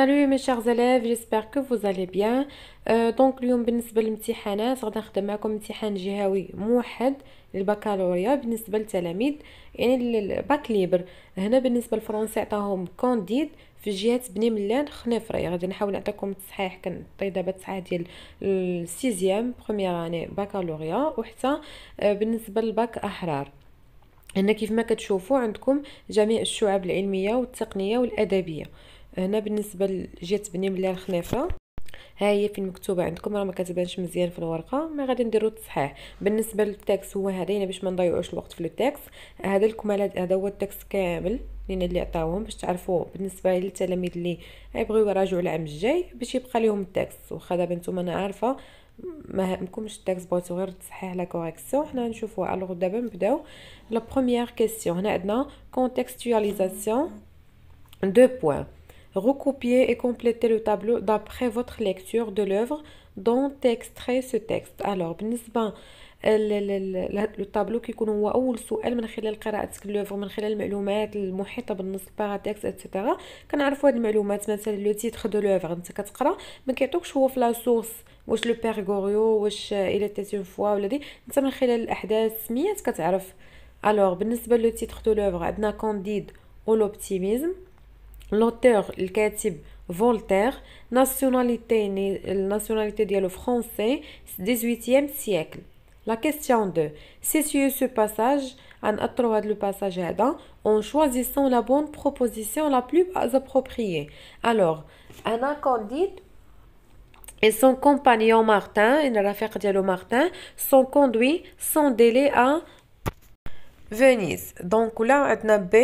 سالو مي chers élèves, جيسبر كو vous allez بيان دونك euh, اليوم بالنسبة للامتحانات غادي نخدم معكم امتحان جهوي موحد للبكالوريا بالنسبة للتلاميذ يعني الباك ليبر هنا بالنسبة للفرنسي عطاهم كونديد في جهة بني ملان خنيفري يعني غادي نحاول نعطيكم التصحيح كنعطي دابا التصحيح ديال السيزيام بروميير اني باكالوريا وحتى آه، بالنسبة للباك أحرار هنا كيف ما كتشوفوا عندكم جميع الشعب العلمية والتقنية والأدبية هنا بالنسبه لجهه بنمله الخنافه ها هي فين مكتوبه عندكم راه ما كتبانش مزيان في الورقه ما غادي نديرو التصحيح بالنسبه للتكست هو هذا باش ما نضيعوش الوقت في التكست هذا الكمالات هذا هو التكست كامل لينا اللي عطاوهم باش تعرفوا بالنسبه للتلاميذ اللي يبغيو يراجعوا العام الجاي باش يبقى لهم التكست واخا دابا نتوما انا عارفه ما همكمش التكست بغيتو غير تصحيح لا كوريكسيون حنا نشوفوا الوغ دابا نبداو لا بروميير كيسيون هنا عندنا كونتكستواليزاسيون دو بوين recopiez et complétez le tableau d'après votre lecture de l'œuvre dont extrait ce texte alors بالنسبه لو طابلو كيكون هو اول سؤال من خلال قراءتك للوفر من خلال المعلومات المحيطه بالنص باراغراف اتسيتيرا كنعرفوا هاد المعلومات مثلا لو تيتغ دو لوفر انت كتقرا ما كيعطوكش هو في لا سورس واش لو بيرغوريو واش الى تيت اون فوا ولا دي انت من خلال الاحداث السميات كتعرف الوغ بالنسبه لو تيتغ دو لوفر عندنا كانديد و لوبتيميزم l'auteur le Voltaire nationalité euh, nationalité ديالو français 18e siècle la question 2 c'est ce passage a trouvé le passage adam en choisissant la bonne proposition la plus appropriée alors un Candide et son compagnon Martin, et l'affaire Diallo Martin, sont conduits sans délai à Venise. Donc là, on a B,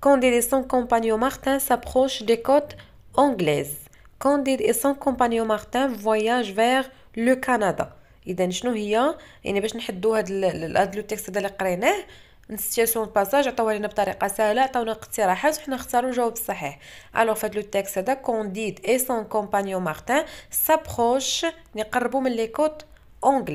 Candide et son compagnon Martin s'approchent des côtes anglaises. Candide et son compagnon Martin voyagent vers le Canada. avons شنو هي يعني باش نحدوا هاد هاد لو تيكست اللي قريناه بطريقه سهله عطاونا اقتراحات وحنا الجواب الصحيح هذا من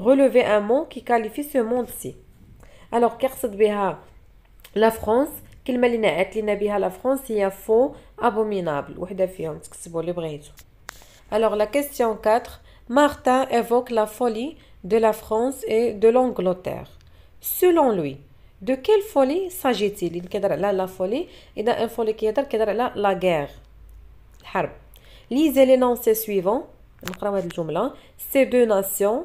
relever un mot qui qualifie ce monde-ci. Alors, la France, الكلمه اللي نعت لينا بها لا فرونس هي فو ابومينابل وحده فيهم تكتبوا alors la question 4 Martin évoque la folie de la France et de l'Angleterre selon lui de quelle folie s'agit-il على la folie اذا ان folie qui est la guerre الحرب lisez l'énoncé suivant نقراو ces deux nations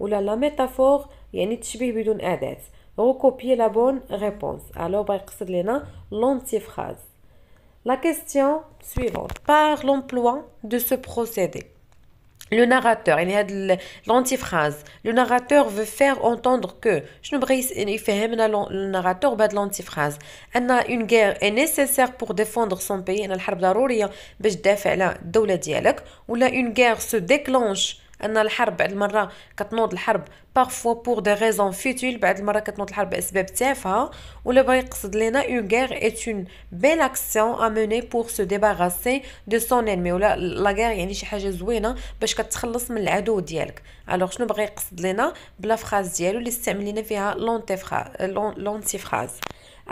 Oula métaphore, ميتافور يعني تشبيه بدون أداة recopier la bonne réponse. Alors, l'antiphrase. La question suivante. Par l'emploi de ce procédé, le narrateur, il y a l'antiphrase. Le narrateur veut faire entendre que, je ne le narrateur de l'antiphrase. Une guerre est nécessaire pour défendre son pays. Hein, une guerre se déclenche ان الحرب بعد المره كتنوض الحرب بارفو بور دي ريزون فيتيل بعد المره كتنوض الحرب اسباب تافهه ولا بغى يقصد لينا اون غير ايت اون بيل اكسيون اموني بور سو ديباغاسي دو سون انمي ولا لا غير يعني شي حاجه زوينه باش كتخلص من العدو ديالك الوغ شنو بغى يقصد لينا بلا فراز ديالو اللي استعملينا فيها لونتي فراز لونتي فراز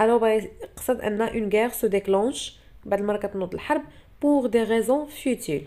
الوغ بغى يقصد ان اون غير سو ديكلونش بعد المره كتنوض الحرب بوغ دي ريزون فيتيل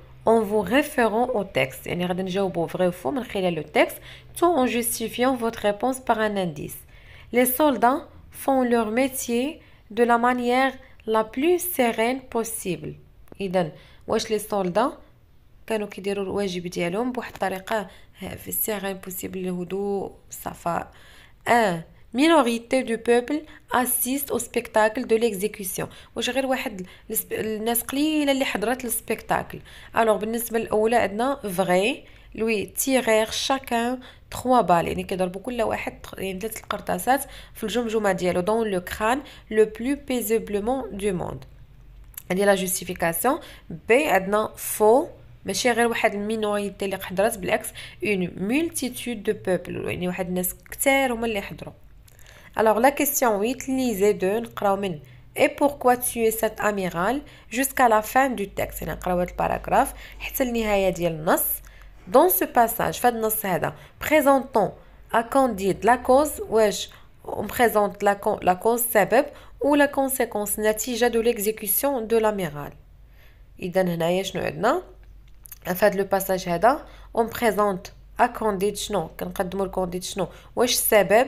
en vous référant au texte. يعني غادي نجاوبو vrai ou faux من le texte tout en justifiant votre réponse par un indice. Les soldats font leur métier de la manière la plus sereine possible. Iden, واش les soldats كانوا كيديروا الواجب ديالهم بواحد الطريقه في السيرين بوسيبل الهدوء الصفاء 1 minorité du peuple assiste au spectacle de l'exécution واش غير واحد الناس قليله اللي حضرات للسبيكتاكل الوغ بالنسبه الاولى عندنا فري لوي تيغير شاكان 3 بال يعني كيضربوا كل واحد يعني ثلاث القرطاسات في الجمجمه ديالو دون لو كران لو بلو بيزيبلمون دو موند هذه لا جوستيفيكاسيون بي عندنا فو ماشي غير واحد المينوريتي اللي حضرات بالعكس اون مولتيتود دو بوبل يعني واحد الناس كثار هما اللي حضروا Alors la question 8, lisez deux, nous Et pourquoi tu es cet amiral jusqu'à la fin du texte Nous allons le paragraphe, nous allons lire le nas. Dans ce passage, nous allons présentons à Candide la cause, wesh, on présente la, la cause, sebeb, ou la conséquence, natija de l'exécution de l'amiral. Il donne un aïe, nous en le passage, on présente a Candide, non, quand on présente Candide, non, wesh, sebeb,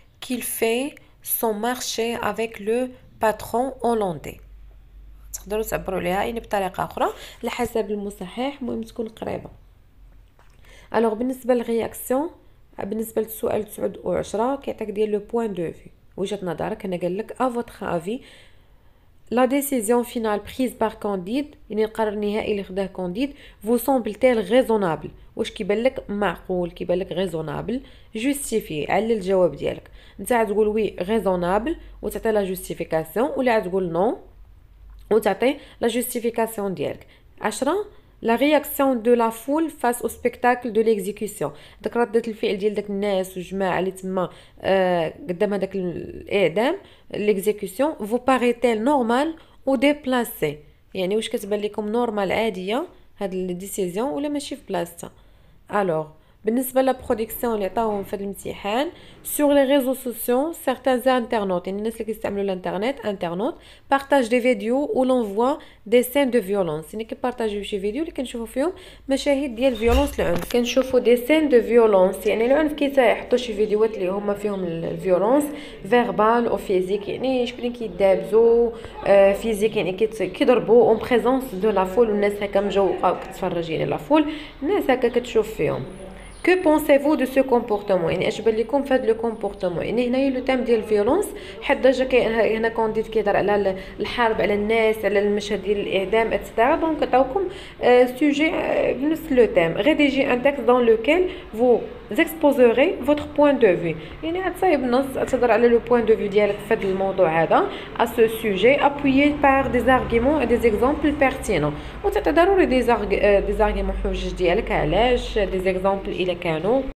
qu'il fait son marché avec le patron hollandais تقدروا تعبروا عليها يعني بطريقه اخرى على حسب المصحح المهم تكون قريبه الوغ بالنسبه للرياكسيون بالنسبه للسؤال 9 و10 كيعطيك ديال لو بوين دو في وجهه نظرك هنا قال لك ا فوتر افي لا ديسيزيون فينال بريز بار كانديد يعني القرار النهائي اللي خداه كانديد فو سومبل تيل ريزونابل واش كيبان لك معقول كيبان لك ريزونابل جوستيفي علل الجواب ديالك نتا تقول وي ريزونابل وتعطي لا جوستيفيكاسيون ولا تقول نو وتعطي لا جوستيفيكاسيون ديالك 10 لا رياكسيون دو لا فول فاس او سبيكتاكل دو ليكزيكسيون داك ردة الفعل ديال داك الناس والجماعه اللي تما قدام هذاك الاعدام ليكزيكسيون فو باغي نورمال و ديبلاسي يعني واش كتبان لكم نورمال عاديه هاد الديسيزيون ولا ماشي في بلاصتها الوغ بالنسبه للبرودكسيون اللي عطاوهم في الامتحان سور لي ريزو سوسيو سيرتان انترنوت يعني الناس اللي كيستعملوا الانترنت انترنوت بارطاج دي فيديو و لونفوا دي سين دو فيولونس يعني كيبارطاجيو شي فيديو اللي كنشوفوا فيهم مشاهد ديال فيولونس العنف كنشوفوا دي سين دو فيولونس يعني العنف كيحطوا شي فيديوهات اللي هما فيهم الفيولونس فيربال او فيزيك يعني شكون كيدابزو فيزيك آه، يعني كيضربوا اون بريزونس دو لافول والناس هكا مجوقه وكتفرج يعني لافول الناس هكا كتشوف فيهم كو بونسيفو دو سو كومبورتمون يعني اش بان لكم فهاد لو كومبورتمون يعني هنايا لو تام ديال الفيولونس حد ديجا هنا كونديت كيهضر على الحرب على الناس على المشهد ديال الاعدام اتسيتيرا دونك عطاوكم سوجي آه، آه، بنفس لو تام غي ديجي ان تكست دون لوكيل فو Vous exposerez votre point de vue. Et ne pas le point de vue de à ce sujet, appuyé par des arguments et des exemples pertinents. Vous allez donner des arguments des justifier le cas. Des exemples pertinents.